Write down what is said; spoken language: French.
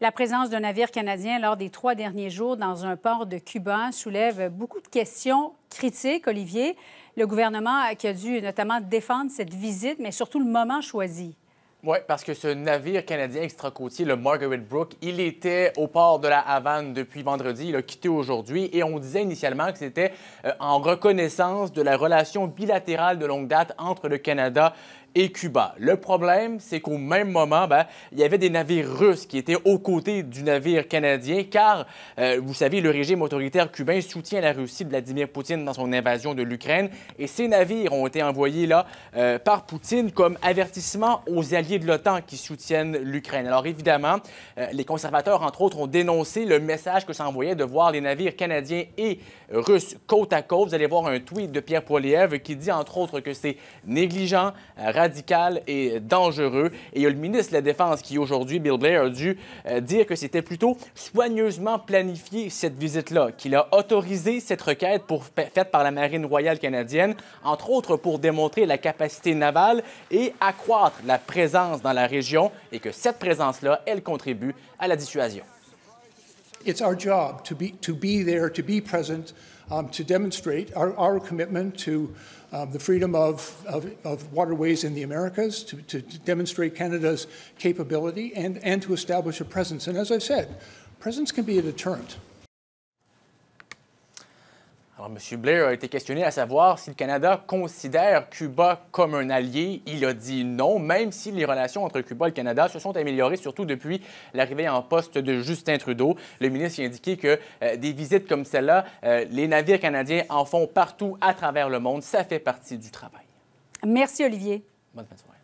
La présence d'un navire canadien lors des trois derniers jours dans un port de Cuba soulève beaucoup de questions critiques, Olivier. Le gouvernement qui a dû notamment défendre cette visite, mais surtout le moment choisi. Oui, parce que ce navire canadien extracôtier, le Margaret Brook, il était au port de la Havane depuis vendredi. Il a quitté aujourd'hui et on disait initialement que c'était euh, en reconnaissance de la relation bilatérale de longue date entre le Canada Cuba. Le problème, c'est qu'au même moment, ben, il y avait des navires russes qui étaient aux côtés du navire canadien, car, euh, vous savez, le régime autoritaire cubain soutient la Russie de Vladimir Poutine dans son invasion de l'Ukraine, et ces navires ont été envoyés là euh, par Poutine comme avertissement aux alliés de l'OTAN qui soutiennent l'Ukraine. Alors évidemment, euh, les conservateurs, entre autres, ont dénoncé le message que ça envoyait de voir les navires canadiens et russes côte à côte. Vous allez voir un tweet de Pierre Poilievre qui dit, entre autres, que c'est négligent, radical et dangereux. Et il y a le ministre de la Défense qui, aujourd'hui, Bill Blair, a dû euh, dire que c'était plutôt soigneusement planifié cette visite-là, qu'il a autorisé cette requête pour, faite par la Marine royale canadienne, entre autres pour démontrer la capacité navale et accroître la présence dans la région et que cette présence-là, elle contribue à la dissuasion. it's our job to be, to be there, to be present, um, to demonstrate our, our commitment to um, the freedom of, of, of, waterways in the Americas, to, to, to demonstrate Canada's capability, and, and to establish a presence. And as I've said, presence can be a deterrent. Alors, M. Blair a été questionné à savoir si le Canada considère Cuba comme un allié. Il a dit non, même si les relations entre Cuba et le Canada se sont améliorées, surtout depuis l'arrivée en poste de Justin Trudeau. Le ministre a indiqué que euh, des visites comme celle-là, euh, les navires canadiens en font partout à travers le monde. Ça fait partie du travail. Merci, Olivier. Bonne soirée.